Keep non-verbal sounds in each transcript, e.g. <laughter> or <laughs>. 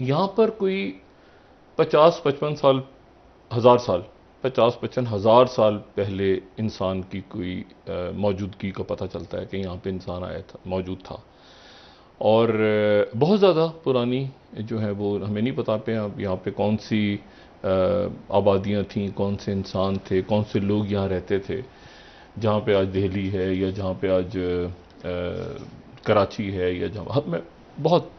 यहाँ पर कोई पचास पचपन साल हज़ार साल पचास पचपन हज़ार साल पहले इंसान की कोई मौजूदगी का पता चलता है कि यहाँ पे इंसान आया था मौजूद था और बहुत ज़्यादा पुरानी जो है वो हमें नहीं पता पे अब यहाँ पे कौन सी आबादियाँ थीं कौन से इंसान थे कौन से लोग यहाँ रहते थे जहाँ पे आज दिल्ली है या जहाँ पे आज आ, कराची है या जहाँ हद में बहुत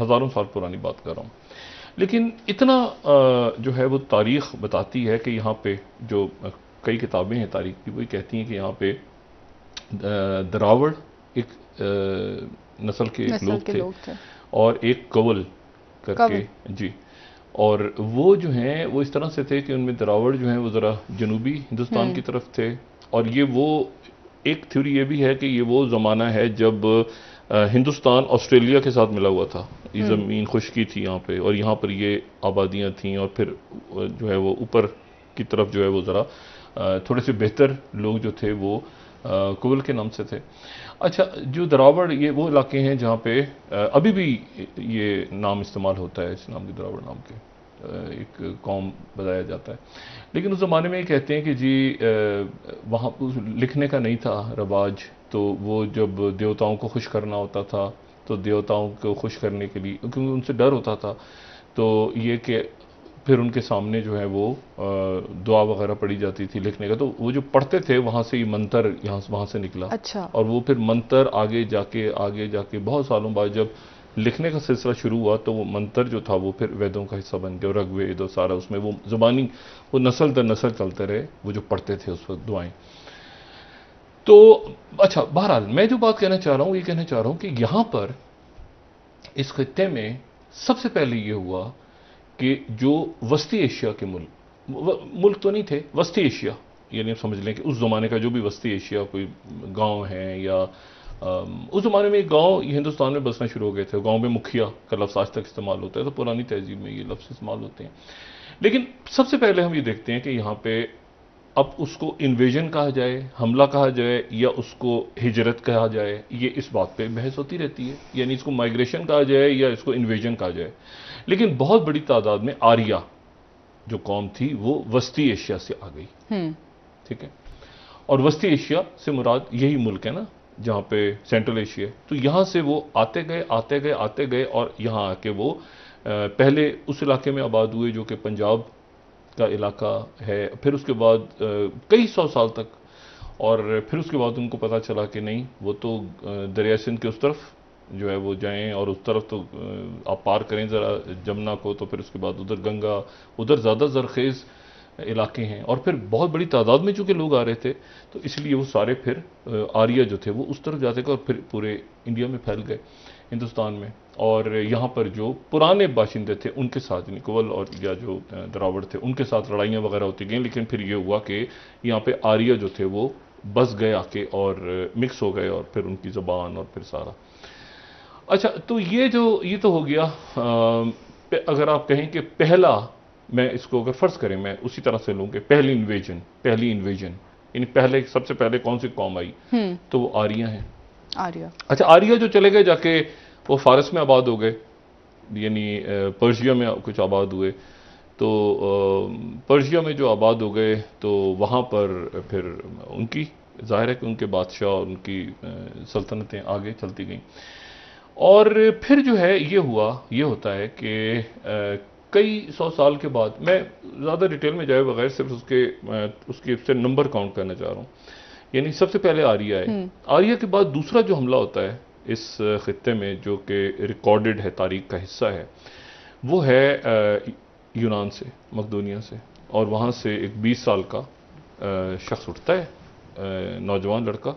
हज़ारों साल पुरानी बात कर रहा हूँ लेकिन इतना जो है वो तारीख बताती है कि यहाँ पे जो कई किताबें हैं तारीख की वही कहती हैं कि यहाँ पे दरावड़ एक नस्ल के नसल लोग, के थे, लोग थे और एक कवल करके कवल। जी और वो जो हैं वो इस तरह से थे कि उनमें दरावड़ जो हैं वो ज़रा जनूबी हिंदुस्तान हम्म। की तरफ थे और ये वो एक थ्योरी ये भी है कि ये वो ज़माना है जब हिंदुस्तान ऑस्ट्रेलिया के साथ मिला हुआ था ये हम्म। ज़मीन खुशकी थी यहाँ पे और यहाँ पर ये आबादियाँ थीं और फिर जो है वो ऊपर की तरफ जो है वो ज़रा थोड़े से बेहतर लोग जो थे वो कोवल के नाम से थे अच्छा जो दरावड़ ये वो इलाके हैं जहाँ पे अभी भी ये नाम इस्तेमाल होता है इस नाम के दरावड़ नाम के एक कौम बताया जाता है लेकिन उस ज़माने में कहते हैं कि जी वहाँ लिखने का नहीं था रवाज तो वो जब देवताओं को खुश करना होता था तो देवताओं को खुश करने के लिए क्योंकि उनसे डर होता था तो ये कि फिर उनके सामने जो है वो दुआ वगैरह पढ़ी जाती थी लिखने का तो वो जो पढ़ते थे वहाँ से ये मंत्र यहाँ वहाँ से निकला अच्छा और वो फिर मंत्र आगे जाके आगे जाके बहुत सालों बाद जब लिखने का सिलसिला शुरू हुआ तो वो मंत्र जो था वो फिर वेदों का हिस्सा बन गया और रघुवेद और सारा उसमें वो ज़ुबानी वो नस्ल दर नस्ल चलते रहे वो जो पढ़ते थे उस वक्त दुआएँ तो अच्छा बहरहाल मैं जो बात कहना चाह रहा हूँ ये कहना चाह रहा हूँ कि यहाँ पर इस खत्ते में सबसे पहले ये हुआ कि जो वस्ती एशिया के मुल्क मुल्क तो नहीं थे वस्ती एशिया यानी समझ लें कि उस ज़माने का जो भी वस्ती एशिया कोई गांव है या उस ज़माने में गांव हिंदुस्तान में बसना शुरू हो गए थे गांव में मुखिया का लफ्ज़ आज तक इस्तेमाल होता है तो पुरानी तहजीब में ये लफ्ज़ इस्तेमाल होते हैं लेकिन सबसे पहले हम ये देखते हैं कि यहाँ पे अब उसको इन्वेजन कहा जाए हमला कहा जाए या उसको हिजरत कहा जाए ये इस बात पे बहस होती रहती है यानी इसको माइग्रेशन कहा जाए या इसको इन्वेजन कहा जाए लेकिन बहुत बड़ी तादाद में आर्या जो कौम थी वो वस्ती एशिया से आ गई हम्म। ठीक है और वस्ती एशिया से मुराद यही मुल्क है ना जहाँ पे सेंट्रल एशिया तो यहाँ से वो आते गए आते गए आते गए और यहाँ आके वो पहले उस इलाके में आबाद हुए जो कि पंजाब का इलाका है फिर उसके बाद कई सौ साल तक और फिर उसके बाद उनको पता चला कि नहीं वो तो दरिया सिंध के उस तरफ जो है वो जाएं और उस तरफ तो आप पार करें ज़रा जमुना को तो फिर उसके बाद उधर गंगा उधर ज़्यादा ज़रखेज़ इलाके हैं और फिर बहुत बड़ी तादाद में चूँकि लोग आ रहे थे तो इसलिए वो सारे फिर आर्या जो थे वो उस तरफ जाते थे और फिर पूरे इंडिया में फैल गए हिंदुस्तान में और यहाँ पर जो पुराने बाशिंदे थे उनके साथ निकोवल और या जो दरावड़ थे उनके साथ लड़ाइयाँ वगैरह होती गई लेकिन फिर ये हुआ कि यहाँ पर आर्या जो थे वो बस गए आके और मिक्स हो गए और फिर उनकी ज़बान और फिर सारा अच्छा तो ये जो ये तो हो गया आ, अगर आप कहें कि पहला मैं इसको अगर फ़र्ज़ करें मैं उसी तरह से लूँ कि पहली इन्वेजन पहली इन्वेजन इन पहले सबसे पहले कौन सी कौम आई हम्म। तो वो आर्या हैं आर्या अच्छा आर्या जो चले गए जाके वो फारस में आबाद हो गए यानी पर्शिया में कुछ आबाद हुए तो पर्शिया में जो आबाद हो गए तो वहाँ पर फिर उनकी जाहिर है कि उनके बादशाह और उनकी सल्तनतें आगे चलती गईं और फिर जो है ये हुआ ये होता है कि कई सौ साल के बाद मैं ज़्यादा डिटेल में जाए बगैर सिर्फ उसके उसके से नंबर काउंट करना चाह रहा हूँ यानी सबसे पहले आर्या है हम्म। आर्या के बाद दूसरा जो हमला होता है इस खत्े में जो कि रिकॉर्डेड है तारीख का हिस्सा है वो है यूनान से मकदूनिया से और वहाँ से एक बीस साल का शख्स उठता है नौजवान लड़का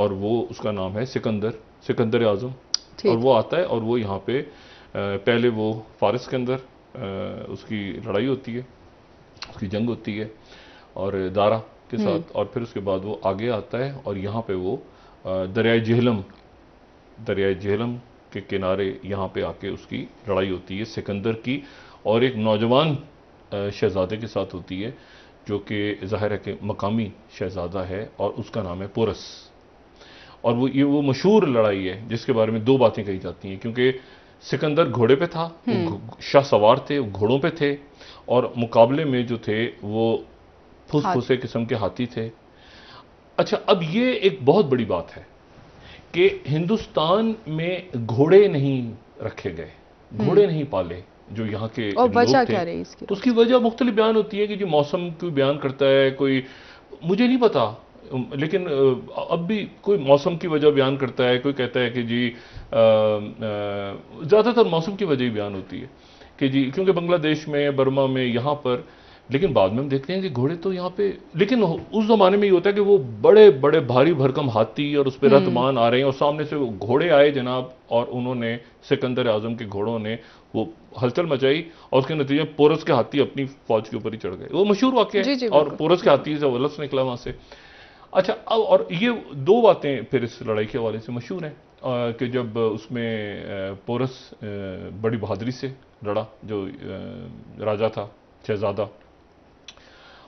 और वो उसका नाम है सिकंदर सिकंदर आजम और वो आता है और वो यहाँ पे पहले वो फारस के अंदर उसकी लड़ाई होती है उसकी जंग होती है और दारा के हम्म। साथ और फिर उसके बाद वो आगे आता है और यहाँ पे वो दरियाए जहलम दरियाए जहलम के किनारे यहाँ पे आके उसकी लड़ाई होती है सिकंदर की और एक नौजवान शहजादे के साथ होती है जो कि ज़ाहिर है कि मकामी शहजादा है और उसका नाम है पोरस और वो ये वो मशहूर लड़ाई है जिसके बारे में दो बातें कही जाती हैं क्योंकि सिकंदर घोड़े पे था हम्म। शाह सवार थे घोड़ों पे थे और मुकाबले में जो थे वो फुस फुसे किस्म के हाथी थे अच्छा अब ये एक बहुत बड़ी बात है कि हिंदुस्तान में घोड़े नहीं रखे गए घोड़े हम्म। नहीं पाले जो यहाँ के और थे, क्या रही इसकी तो उसकी वजह मुख्तलि बयान होती है कि जो मौसम क्यों बयान करता है कोई मुझे नहीं पता लेकिन अब भी कोई मौसम की वजह बयान करता है कोई कहता है कि जी ज़्यादातर मौसम की वजह ही बयान होती है कि जी क्योंकि बांग्लादेश में बर्मा में यहाँ पर लेकिन बाद में हम देखते हैं कि घोड़े तो यहाँ पे लेकिन उस जमाने में ये होता है कि वो बड़े बड़े भारी भरकम हाथी और उस पर हम्म। रतमान आ रहे हैं और सामने से वो घोड़े आए जनाब और उन्होंने सिकंदर आजम के घोड़ों ने वो हलचल मचाई और उसके नतीजे पोरस के हाथी अपनी फौज के ऊपर ही चढ़ गए वो मशहूर वाक्य है और पोरस के हाथी से वो निकला वहां से अच्छा अब और ये दो बातें फिर इस लड़ाई के हवाले से मशहूर हैं कि जब उसमें पोरस बड़ी बहादुरी से लड़ा जो राजा था शहजादा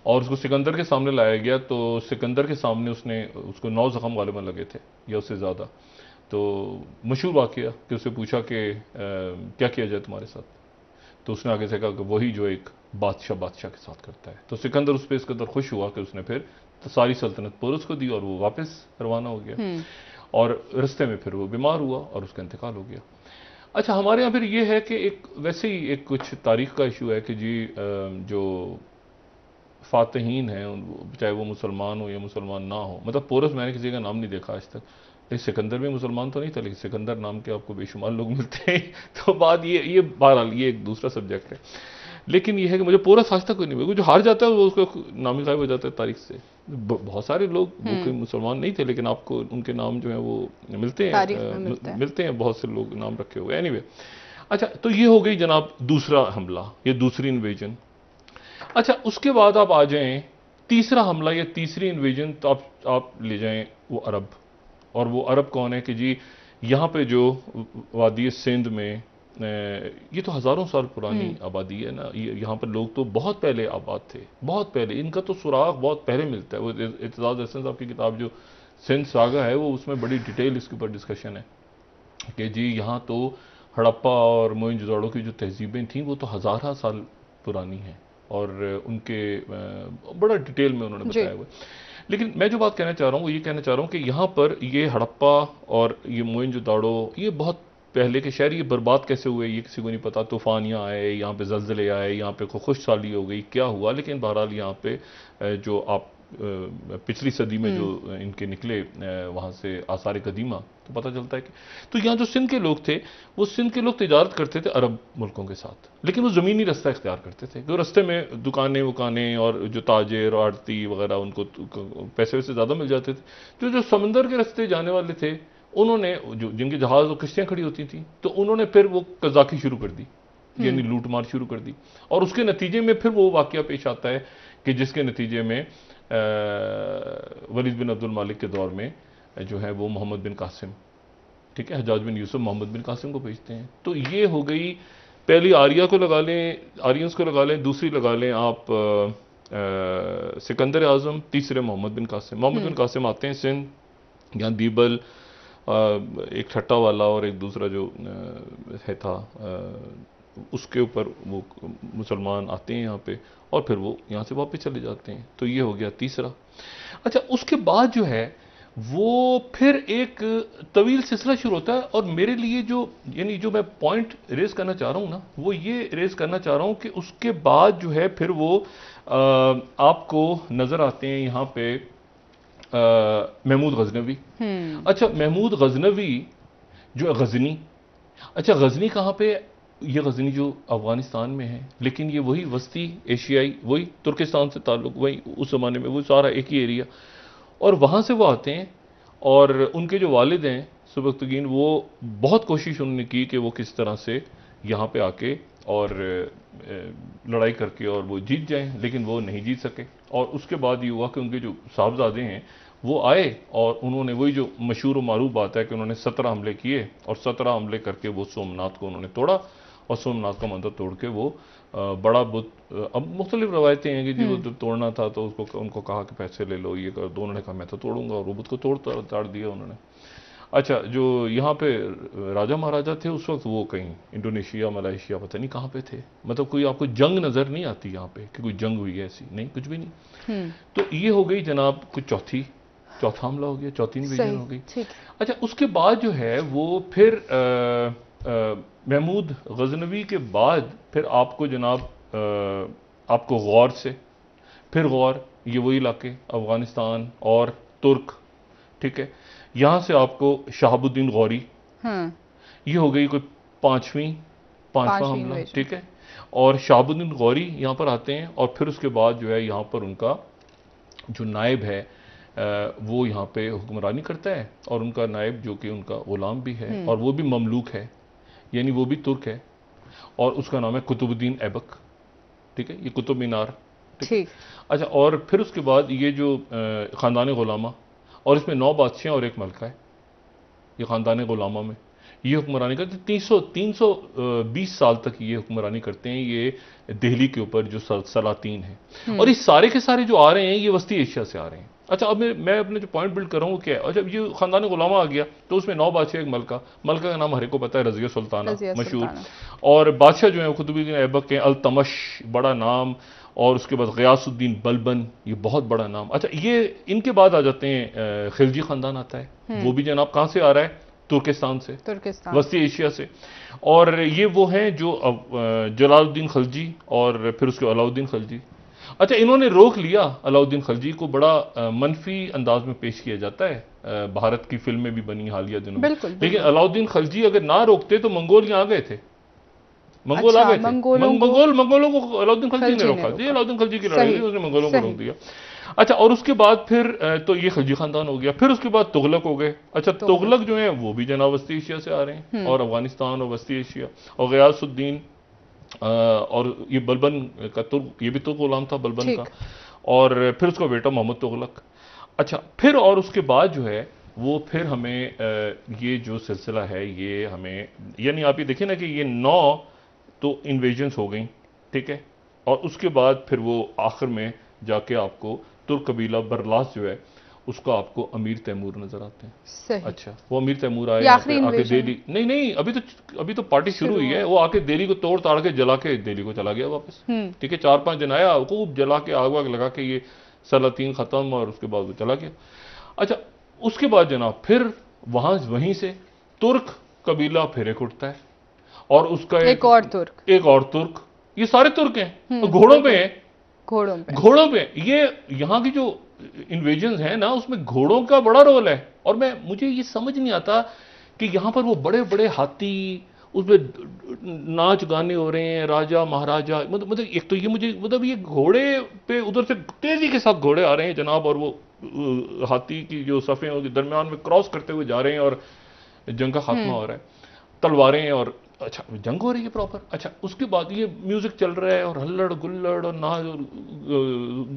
और उसको सिकंदर के सामने लाया गया तो सिकंदर के सामने उसने उसको नौ वाले में लगे थे या उससे ज़्यादा तो मशहूर वाक्य कि उससे पूछा कि क्या किया जाए तुम्हारे साथ तो उसने आगे से कहा कि वही जो एक बादशाह बादशाह के साथ करता है तो सिकंदर उस पर इस कदर खुश हुआ कि उसने फिर तो सारी सल्तनत पुरुष को दी और वो वापस रवाना हो गया हम्म। और रस्ते में फिर वो बीमार हुआ और उसका इंतकाल हो गया अच्छा हमारे यहाँ फिर ये है कि एक वैसे ही एक कुछ तारीख का इशू है कि जी जो फातहीन हैं चाहे वो मुसलमान हो या मुसलमान ना हो मतलब पोरस मैंने किसी का नाम नहीं देखा आज तक लेकिन सिकंदर में मुसलमान तो नहीं था लेकिन सिकंदर नाम के आपको बेशुमार लोग मिलते हैं <laughs> तो बाद ये ये बहरहाल ये एक दूसरा सब्जेक्ट है लेकिन यह है कि मुझे पोरस आज तक कोई नहीं मिलेगा जो हार जाता है वो उसका नाम गायब हो जाता है तारीख से बहुत सारे लोग हम्म। मुसलमान नहीं थे लेकिन आपको उनके नाम जो है वो मिलते हैं मिलते, मिलते हैं बहुत से लोग नाम रखे हुए एनीवे anyway, अच्छा तो ये हो गई जनाब दूसरा हमला ये दूसरी इन्वेजन अच्छा उसके बाद आप आ जाएं तीसरा हमला या तीसरी इन्वेजन तो आप आप ले जाएं वो अरब और वो अरब कौन है कि जी यहाँ पे जो वादी सिंध में ये तो हज़ारों साल पुरानी हम्म। आबादी है ना ये यहाँ पर लोग तो बहुत पहले आबाद थे बहुत पहले इनका तो सुराग बहुत पहले मिलता है वो एतजाज़ हसन साहब की किताब जो सिंध सागा है वो उसमें बड़ी डिटेल इसके ऊपर डिस्कशन है कि जी यहाँ तो हड़प्पा और मोइनजोड़ों की जो तहजीबें थीं वो तो हजारा साल पुरानी हैं और उनके बड़ा डिटेल में उन्होंने बताया हुआ लेकिन मैं जो बात कहना चाह रहा हूँ वो ये कहना चाह रहा हूँ कि यहाँ पर ये हड़प्पा और ये मोइन जो दाड़ो ये बहुत पहले के शहर ये बर्बाद कैसे हुए ये किसी को नहीं पता तूफान यहाँ आए यहाँ पे जल्जले आए यहाँ पे खुश साली हो गई क्या हुआ लेकिन बहरहाल यहाँ पे जो आप पिछली सदी में जो हम्म। इनके निकले वहाँ से आसार कदीमा तो पता चलता है कि तो यहाँ जो सिंध के लोग थे वो सिंध के लोग तजारत करते थे अरब मुल्कों के साथ लेकिन वो ज़मीनी रास्ता इख्तियार करते थे जो रस्ते में दुकानें वकानें और जो ताजर आड़ती वगैरह उनको पैसे वैसे ज़्यादा मिल जाते थे जो जो समंदर के रस्ते जाने वाले थे उन्होंने जो जिनके जहाज और किश्तियाँ खड़ी होती थी तो उन्होंने फिर वो कजाकी शुरू कर दी यानी हम्म। लूटमार शुरू कर दी और उसके नतीजे में फिर वो वाक़ पेश आता है कि जिसके नतीजे में वलीद बिन अब्दुल मालिक के दौर में जो है वो मोहम्मद बिन कासिम ठीक है हजाज बिन यूसुफ मोहम्मद बिन कासिम को भेजते हैं तो ये हो गई पहली आर्या को लगा लें आर्यंस को लगा लें दूसरी लगा लें आप आ, आ, सिकंदर आजम तीसरे मोहम्मद बिन कासिम मोहम्मद बिन हम्म। कासिम आते हैं सिंध या दीबल एक छट्टा वाला और एक दूसरा जो है था उसके ऊपर वो मुसलमान आते हैं यहाँ पे और फिर वो यहाँ से वापस चले जाते हैं तो ये हो गया तीसरा अच्छा उसके बाद जो है वो फिर एक तवील सिलसिला शुरू होता है और मेरे लिए जो यानी जो मैं पॉइंट रेस करना चाह रहा हूँ ना वो ये रेस करना चाह रहा हूँ कि उसके बाद जो है फिर वो आ, आपको नज़र आते हैं यहाँ पे महमूद गजनवी हम्म। अच्छा महमूद गजनवी जो गजनी अच्छा गजनी कहाँ पे ये गजनी जो अफगानिस्तान में है लेकिन ये वही वस्ती एशियाई वही तुर्किस्तान से ताल्लुक वही उस ज़माने में वो सारा एक ही एरिया और वहाँ से वो आते हैं और उनके जो वालिद हैं सुबकतगीन वो बहुत कोशिश उन्होंने की कि वो किस तरह से यहाँ पे आके और लड़ाई करके और वो जीत जाएं लेकिन वो नहीं जीत सके और उसके बाद ये हुआ कि उनके जो साहबजादे हैं वो आए और उन्होंने वही जो मशहूर मरूफ बात है कि उन्होंने सत्रह हमले किए और सत्रह हमले करके वो सोमनाथ को उन्होंने तोड़ा और सोमनाथ का मंदिर तोड़ के वो बड़ा बुत अब मुख्तलिफ रवायतें हैं कि जी वो हम्म। जब तोड़ना था तो उसको उनको कहा कि पैसे ले लो ये कर दो उन्होंने कहा मैं तो तोड़ूंगा और वो बुत को तोड़ दिया उन्होंने अच्छा जो यहाँ पे राजा महाराजा थे उस वक्त वो कहीं इंडोनेशिया मलेशिया पता नहीं कहाँ पे थे मतलब कोई आपको जंग नज़र नहीं आती यहाँ पे कि कोई जंग हुई है ऐसी नहीं कुछ भी नहीं हम्म। तो ये हो गई जनाब कुछ चौथी चौथा हमला हो गया चौथी इन्वेजन हो गई अच्छा उसके बाद जो है वो फिर महमूद गजनवी के बाद फिर आपको जनाब आ, आपको गौर से फिर गौर ये वही इलाके अफ़गानिस्तान और तुर्क ठीक है यहाँ से आपको शहाबुद्दीन गौरी हम्म। ये हो गई कोई पांचवी पांचवा हमला ठीक है और शहाबुद्दीन गौरी यहाँ पर आते हैं और फिर उसके बाद जो है यहाँ पर उनका जो नायब है वो यहाँ पे हुक्मरानी करता है और उनका नायब जो कि उनका ग़ुलाम भी है हम्म। और वो भी ममलूक है यानी वो भी तुर्क है और उसका नाम है कुतुबुद्दीन ऐबक ठीक है ये कुतुब मीनार ठीक अच्छा और फिर उसके बाद ये जो ख़ानदान ग़ुलामा और इसमें नौ बादशाह और एक मलका है ये ख़ानदान गुलामा में ये हुक्मरानी करते तीन सौ तीन सौ बीस साल तक ये हुक्मरानी करते हैं ये दिल्ली के ऊपर जो सलातीन है हम्म। और ये सारे के सारे जो आ रहे हैं ये वस्ती एशिया से आ रहे हैं अच्छा अब मैं अपने जो पॉइंट बिल्ड कर रहा हूँ क्या है जब ये खानदान गुलामा आ गया तो उसमें नौ बादशाह एक मलका मलका का नाम हरे को पता है रजिया सुल्ताना मशहूर और बादशाह जो है खुदबीन ऐबक के अलतमश बड़ा नाम और उसके बाद गयासुद्दीन बलबन ये बहुत बड़ा नाम अच्छा ये इनके बाद आ जाते हैं खिलजी ख़ानदान आता है हम्म। वो भी जनाब कहाँ से आ रहा है तुर्किस्तान से तुर्किस्तान वस्ती एशिया से और ये वो हैं जो जलालुद्दीन खलजी और फिर उसके अलाउद्दीन खलजी अच्छा इन्होंने रोक लिया अलाउद्दीन खलजी को बड़ा मनफी अंदाज में पेश किया जाता है भारत की फिल्में भी बनी हालिया दिनों में लेकिन अलाउद्दीन खलजी अगर ना रोकते तो मंगोलिया आ गए थे मंगोल अच्छा, आ गए मंगोलों मंगोल मंगोलों को अलाउद्दीन खलजी ने रोका जी अलाउद्दीन खलजी की लड़ाई उसने मंगोलों को रोक दिया अच्छा और उसके बाद फिर तो ये खलजी खानदान हो गया फिर उसके बाद तुगलक हो गए अच्छा तुगलक जो है वो भी जना वस्ती एशिया से आ रहे हैं हम्म। और अफगानिस्तान और वस्ती एशिया और गयासुद्दीन और ये बलबन का तुर्क ये भी तुर्क गुलाम था बलबन का और फिर उसका बेटा मोहम्मद तुगलक अच्छा फिर और उसके बाद जो है वो फिर हमें ये जो सिलसिला है ये हमें यानी आप ये देखें ना कि ये नौ तो इन्वेजन्स हो गई ठीक है और उसके बाद फिर वो आखिर में जाके आपको तुर्क कबीला बरलास जो है उसका आपको अमीर तैमूर नजर आते हैं अच्छा वो अमीर तैमूर आए आके दिल्ली नहीं नहीं अभी तो अभी तो पार्टी शुरू हुई है वो आके दिल्ली को तोड़ ताड़ के जला के दिल्ली को चला गया वापस हम्म। ठीक है चार पांच दिन आया खूब जला के आग वाग लगा के ये सलातीन ख़त्म और उसके बाद वो चला गया अच्छा उसके बाद जनाब फिर वहां वहीं से तुर्क कबीला फिर एक उठता है और उसका एक, एक और तुर्क एक और तुर्क ये सारे तुर्क हैं हम्म, घोड़ों पे हैं घोड़ों पे घोड़ों पे ये यहाँ की जो इन्वेजन है ना उसमें घोड़ों का बड़ा रोल है और मैं मुझे ये समझ नहीं आता कि यहाँ पर वो बड़े बड़े हाथी उसमें नाच गाने हो रहे हैं राजा महाराजा मतलब मतलब एक तो ये मुझे मतलब ये घोड़े पे उधर से तेजी के साथ घोड़े आ रहे हैं जनाब और वो हाथी की जो सफ़े हैं उनके दरमियान में क्रॉस करते हुए जा रहे हैं और जंग का खात्मा हम्म। हो रहा है तलवारें और अच्छा जंग हो रही है प्रॉपर अच्छा उसके बाद ये म्यूज़िक चल रहा है और हल्लड़ गुल्लड़ और ना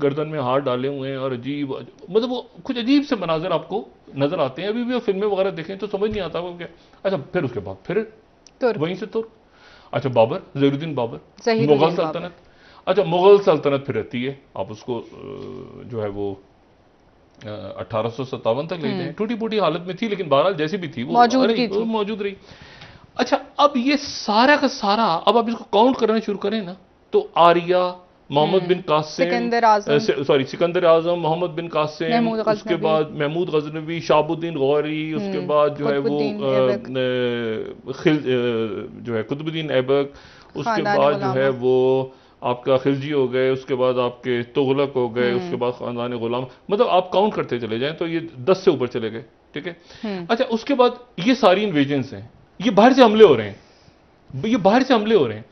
गर्दन में हार डाले हुए हैं और अजीब मतलब वो कुछ अजीब से मनाजर आपको नज़र आते हैं अभी भी वो फिल्में वगैरह देखें तो समझ नहीं आता वो क्या अच्छा फिर उसके बाद फिर वहीं से तुर अच्छा बाबर जहरुद्दीन बाबर मुगल सल्तनत अच्छा मुगल सल्तनत फिर रहती है आप उसको जो है वो अठारह सौ सत्तावन तक ले हम्म। जाए टूटी फूटी हालत में थी लेकिन बहरहाल जैसी भी थी वो मौजूद रही अब ये सारा का सारा अब आप इसको काउंट करना शुरू करें ना तो आर्या मोहम्मद हम्म। बिन कासिम सॉरी सिकंदर आजम मोहम्मद बिन कासिम उसके बाद महमूद गजनवी शाबुद्दीन गौरी उसके हम्म। बाद जो है वो जो है कुतुबुद्दीन ऐबक उसके बाद जो है वो आपका खिलजी हो गए उसके बाद आपके तुगलक हो गए हम्म। उसके बाद खानदान गुलाम मतलब आप काउंट करते चले जाएं तो ये दस से ऊपर चले गए ठीक है अच्छा उसके बाद ये सारी इन्वेजन्स हैं ये बाहर से हमले हो रहे हैं ये बाहर से हमले हो रहे हैं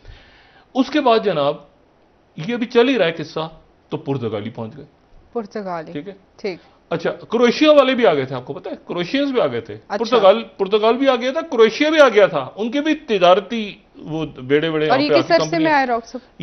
उसके बाद जनाब ये अभी चल ही रहा है किस्सा तो पुर्तगाली पहुंच गए पुर्तगाली ठीक है ठीक अच्छा क्रोएशिया वाले भी आ गए थे आपको पता है क्रोएशियंस भी आ गए थे अच्छा। पुर्तगाल पुर्तगाल भी आ गया था क्रोएशिया भी आ गया था उनके भी तजारती वो बेड़े बेड़े और ये किस अरसे में आए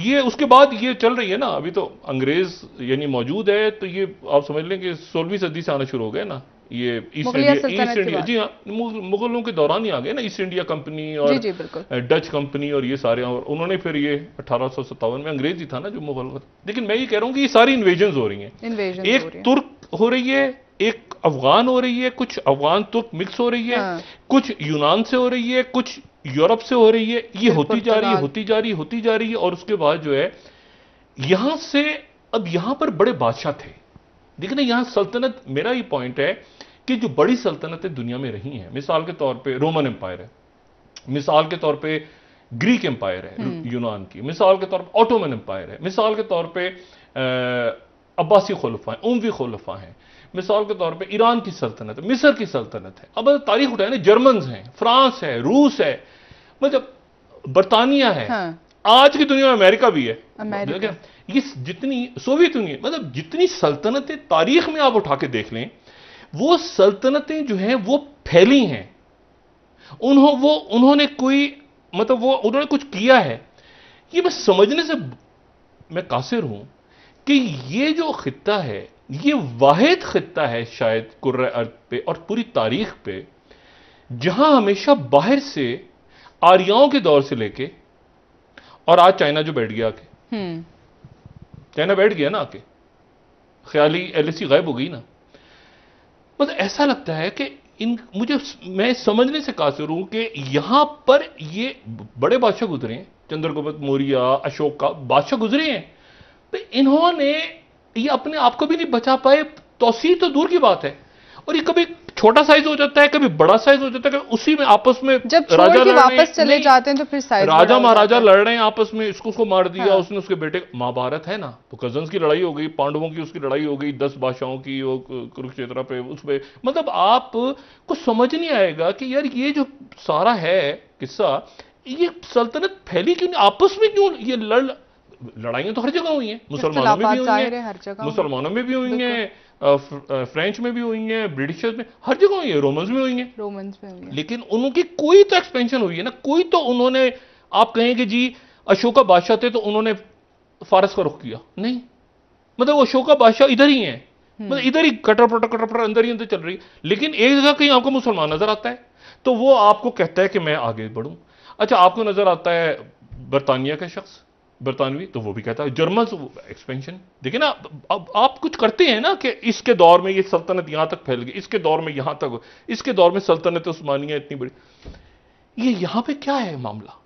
ये उसके बाद ये चल रही है ना अभी तो अंग्रेज यानी मौजूद है तो ये आप समझ लें कि सोलहवीं सदी से आना शुरू हो गए ना ये ईस्ट इंडिया ईस्ट इंडिया जी हाँ मुगलों के दौरान ही आ गए ना ईस्ट इंडिया कंपनी और जी जी डच कंपनी और ये सारे और उन्होंने फिर ये अठारह में अंग्रेज ही था ना जो मुगल का लेकिन मैं ये कह रहा हूँ कि ये सारी इन्वेजन हो रही हैं एक तुर्क हो रही है एक अफगान हो रही है कुछ अफगान तुर्क मिक्स हो रही है हाँ। कुछ यूनान से हो रही है कुछ यूरोप से हो रही है ये होती जा रही है होती जा रही होती जा रही है और उसके बाद जो है यहां से अब यहां पर बड़े बादशाह थे देखिए यहां सल्तनत मेरा ही पॉइंट है कि जो बड़ी सल्तनतें दुनिया में रही हैं मिसाल के तौर पे रोमन एम्पायर है मिसाल के तौर पे ग्रीक एम्पायर है हम्म। यूनान की मिसाल के तौर पर ऑटोमन एम्पायर है मिसाल के तौर पर अब्बासी खलफा हैं उमवी खलफा हैं मिसाल के तौर पर ईरान की सल्तनत है की सल्तनत है अब तारीख उठाए ना जर्मन हैं फ्रांस है रूस है मतलब बरतानिया है हाँ। आज की दुनिया में अमेरिका भी है अमेरिका। ये जितनी सोवियत यूनियन मतलब जितनी सल्तनतें तारीख में आप उठा के देख लें वो सल्तनतें जो हैं वो फैली हैं उन्हों वो उन्होंने कोई मतलब वो उन्होंने कुछ किया है ये मैं समझने से मैं कासिर हूं कि ये जो खत्ता है ये वाहिद खत्ता है शायद कुर्र अर्द पे और पूरी तारीख पे जहां हमेशा बाहर से आर्याओं के दौर से लेके और आज चाइना जो बैठ गया आके हम्म। चाइना बैठ गया ना आके ख्याली एलएसी गायब हो गई ना मतलब ऐसा लगता है कि इन मुझे मैं समझने से कासिर हूं कि यहां पर ये बड़े बादशाह गुजरे हैं चंद्रगुप्त मौर्य अशोक का बादशाह गुजरे हैं तो इन्होंने ये अपने आप को भी नहीं बचा पाए तोसी तो दूर की बात है और ये कभी छोटा साइज हो जाता है कभी बड़ा साइज हो जाता है कभी उसी में आपस में जब राजा के वापस चले जाते हैं तो फिर साइज राजा महाराजा लड़ रहे हैं आपस में इसको उसको मार दिया हाँ। उसने उसके बेटे महाभारत है ना तो कजन की लड़ाई हो गई पांडवों की उसकी लड़ाई हो गई दस भाषाओं की वो कुरुक्षेत्र पे उस पर मतलब आप को समझ नहीं आएगा कि यार ये जो सारा है किस्सा ये सल्तनत फैली क्यों आपस में क्यों ये लड़ लड़ाइयां तो हर जगह हुई हैं मुसलमानों में भी हुई हैं मुसलमानों में भी हुई हैं फ्रेंच में भी हुई हैं ब्रिटिशर्स में हर जगह हुई है रोमन्स में हुई हैं रोमन्स में हुई है। लेकिन उनकी कोई तो एक्सपेंशन हुई है ना कोई तो उन्होंने आप कहें कि जी अशोका बादशाह थे तो उन्होंने फारस का रुख किया नहीं मतलब वो अशोका बादशाह इधर ही है हम्म। मतलब इधर ही कटर पटर कटर पटर अंदर ही अंदर चल रही है लेकिन एक जगह कहीं आपको मुसलमान नजर आता है तो वो आपको कहता है कि मैं आगे बढ़ूँ अच्छा आपको नजर आता है बरतानिया का शख्स बरतानवी तो वो भी कहता है जर्मन एक्सपेंशन देखिए ना अब आप कुछ करते हैं ना कि इसके दौर में ये सल्तनत यहां तक फैल गई इसके दौर में यहां तक इसके दौर में सल्तनत उस्मानिया इतनी बड़ी ये यहां पे क्या है मामला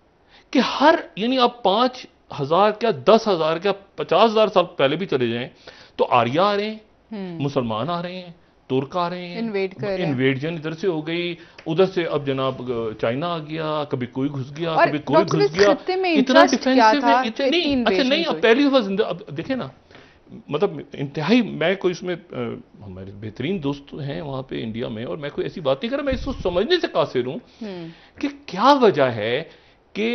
कि हर यानी आप पांच हज़ार क्या दस हज़ार क्या पचास हज़ार साल पहले भी चले जाएं तो आर्या आ रहे हैं हम्म। मुसलमान आ रहे हैं तुर्क आ रहे हैं इन्वेड कर इन्वेजन इधर से हो गई उधर से अब जनाब चाइना आ गया कभी कोई घुस गया कभी कोई घुस गया इतना डिफेंसिव है इतनी अच्छा नहीं अब पहली दफा अब देखे ना मतलब इंतहाई मैं कोई इसमें हमारे बेहतरीन दोस्त हैं वहां पे इंडिया में और मैं कोई ऐसी बात नहीं कर रहा मैं इसको समझने से कासिर हूं हम्म। कि क्या वजह है कि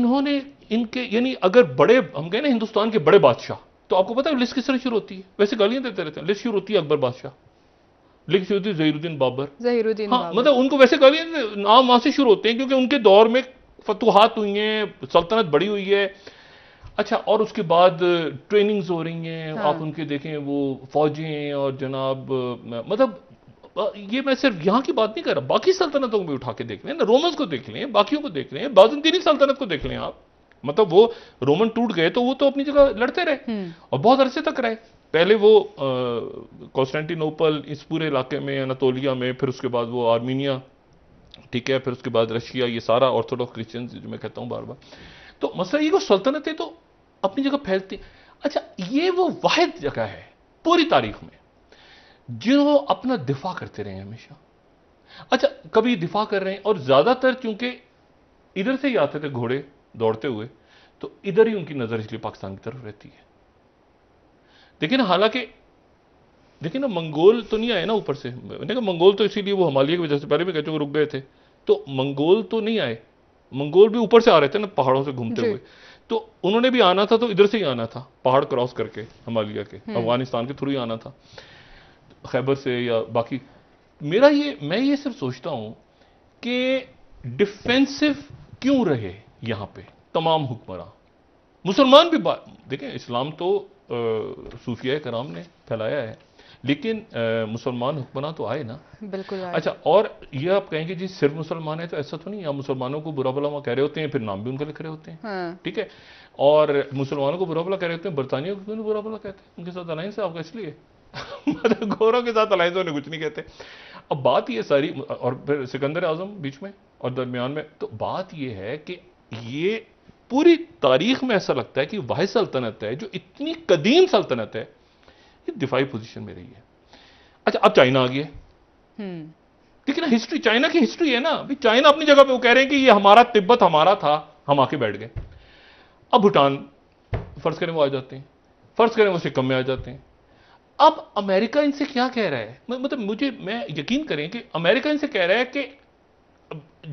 इन्होंने इनके यानी अगर बड़े हम कहें ना हिंदुस्तान के बड़े बादशाह तो आपको पता है लिस्ट किस तरह शुरू होती है वैसे गालियां देते रहते हैं लिस्ट शुरू होती है अकबर बादशाह लिस्ट शुरू होती है जहीरुद्दीन बाबर जहीरुद्दीन हाँ मतलब उनको वैसे गालियां नाम वहां से शुरू होते हैं क्योंकि उनके दौर में फतुहात हुई हैं सल्तनत बड़ी हुई है अच्छा और उसके बाद ट्रेनिंग्स हो रही हैं हाँ। आप उनके देखें वो फौजें और जनाब मतलब ये मैं सिर्फ यहाँ की बात नहीं कर रहा बाकी सल्तनतों को भी उठा के देख लें ना रोमन्स को देख लें बाकियों को देख लें बाजनतीनी सल्तनत को देख लें आप मतलब वो रोमन टूट गए तो वो तो अपनी जगह लड़ते रहे हम्म। और बहुत अरसे तक रहे पहले वो कॉन्स्टेंटिनोपल इस पूरे इलाके में अनातोलिया में फिर उसके बाद वो आर्मीनिया ठीक है फिर उसके बाद रशिया ये सारा ऑर्थोडॉक्स क्रिश्चियन जो मैं कहता हूँ बार बार तो मसला ये वो सल्तनतें तो अपनी जगह फैलती अच्छा ये वो वाद जगह है पूरी तारीख में जिन्हों अपना दिफा करते रहे हमेशा अच्छा कभी दिफा कर रहे हैं और ज़्यादातर चूंकि इधर से ही आते थे घोड़े दौड़ते हुए तो इधर ही उनकी नज़र इसलिए पाकिस्तान की तरफ रहती है देखिए ना हालांकि देखिए ना मंगोल तो नहीं आए ना ऊपर से देखा मंगोल तो इसीलिए वो हमालिया की वजह से पहले भी कह चुके रुक गए थे तो मंगोल तो नहीं आए मंगोल भी ऊपर से आ रहे थे ना पहाड़ों से घूमते हुए तो उन्होंने भी आना था तो इधर से ही आना था पहाड़ क्रॉस करके हमालिया के हम्म। अफगानिस्तान के थ्रू ही आना था खैबर से या बाकी मेरा ये मैं ये सिर्फ सोचता हूं कि डिफेंसिव क्यों रहे यहाँ पे तमाम हुक्मरान मुसलमान भी देखें इस्लाम तो सूफिया कराम ने फैलाया है लेकिन मुसलमान हुक्मरान तो आए ना बिल्कुल आए। अच्छा और ये आप कहेंगे जी सिर्फ मुसलमान है तो ऐसा तो नहीं आप मुसलमानों को बुरा भला कह रहे होते हैं फिर नाम भी उनका लिख रहे होते हैं हाँ। ठीक है और मुसलमानों को बुरा भला कह रहे होते हैं बरतानियों को क्यों बुरा भला कहते हैं उनके साथ अलाइंस है आपका इसलिए <laughs> मतलब गोरों के साथ अलाइंस होने कुछ नहीं कहते अब बात ये सारी और फिर सिकंदर आजम बीच में और दरमियान में तो बात यह है कि ये पूरी तारीख में ऐसा लगता है कि वह सल्तनत है जो इतनी कदीम सल्तनत है ये दिफाई पोजीशन में रही है अच्छा अब चाइना आ गया ठीक है ना हिस्ट्री चाइना की हिस्ट्री है ना अभी चाइना अपनी जगह पे वो कह रहे हैं कि ये हमारा तिब्बत हमारा था हम आके बैठ गए अब भूटान फर्ज करें वो आ जाते हैं फर्ज करें वो सिक्कम में आ जाते हैं अब अमेरिका इनसे क्या कह रहा है मतलब मुझे मैं यकीन करें कि अमेरिका इनसे कह रहा है कि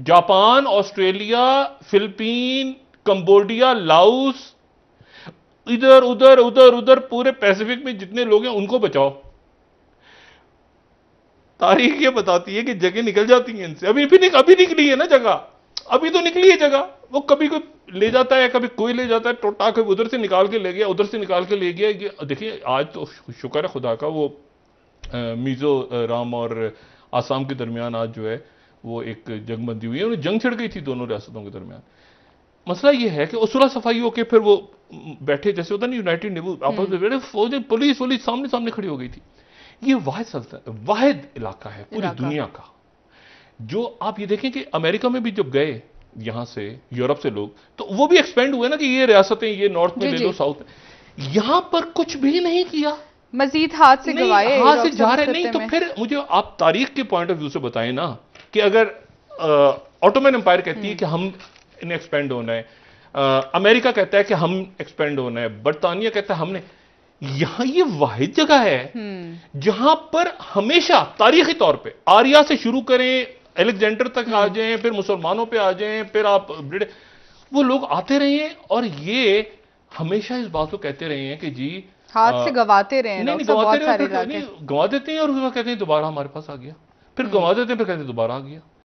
Japan Australia Philippine Cambodia Laos इधर उधर उधर उधर पूरे पैसिफिक में जितने लोग हैं उनको बचाओ तारीख ये बताती है कि जगह निकल जाती है इनसे अभी भी निक, अभी निकली है ना जगह अभी तो निकली है जगह वो कभी कोई ले जाता है कभी कोई ले जाता है टोटा तो कोई उधर से निकाल के ले गया उधर से निकाल के ले गया देखिए आज तो शुक्र है खुदा का वो मिजोराम और आसाम के दरमियान आज जो है वो एक जंग बंदी हुई है उन्हें जंग छिड़ गई थी दोनों रियासतों के दरमियान मसला ये है कि उसरा सफाई होकर फिर वो बैठे जैसे होता ना यूनाइटेड नेबू आपस में हम्म। बैठे फौज पुलिस वुलिस सामने सामने खड़ी हो गई थी ये वाहिद सल्तन वाहिद इलाका है पूरी दुनिया का जो आप ये देखें कि अमेरिका में भी जब गए यहां से यूरोप से लोग तो वो भी एक्सपेंड हुए ना कि ये रियासतें ये नॉर्थ में ले लो साउथ में यहां पर कुछ भी नहीं किया मजीद हाथ से गवाए हाथ से जा रहे नहीं तो फिर मुझे आप तारीख के पॉइंट ऑफ व्यू से बताएं ना कि अगर ऑटोमन एम्पायर कहती है हम्म। कि हम ने एक्सपेंड होना है आ, अमेरिका कहता है कि हम एक्सपेंड होना है बर्तानिया कहता है हमने यहां ये वाहिद जगह है हम्म। जहां पर हमेशा तारीखी तौर पे आर्या से शुरू करें एलेक्जेंडर तक आ हम्म। जाए फिर मुसलमानों पे आ जाए फिर आप वो लोग आते रहे और ये हमेशा इस बात को कहते रहे हैं कि जी हाथ से गवाते रहे हैं नहीं, नहीं, गवाते रहे गवा देते हैं और कहते हैं दोबारा हमारे पास आ गया फिर हम्म। गवा देते तो फिर कहते दोबारा आ गया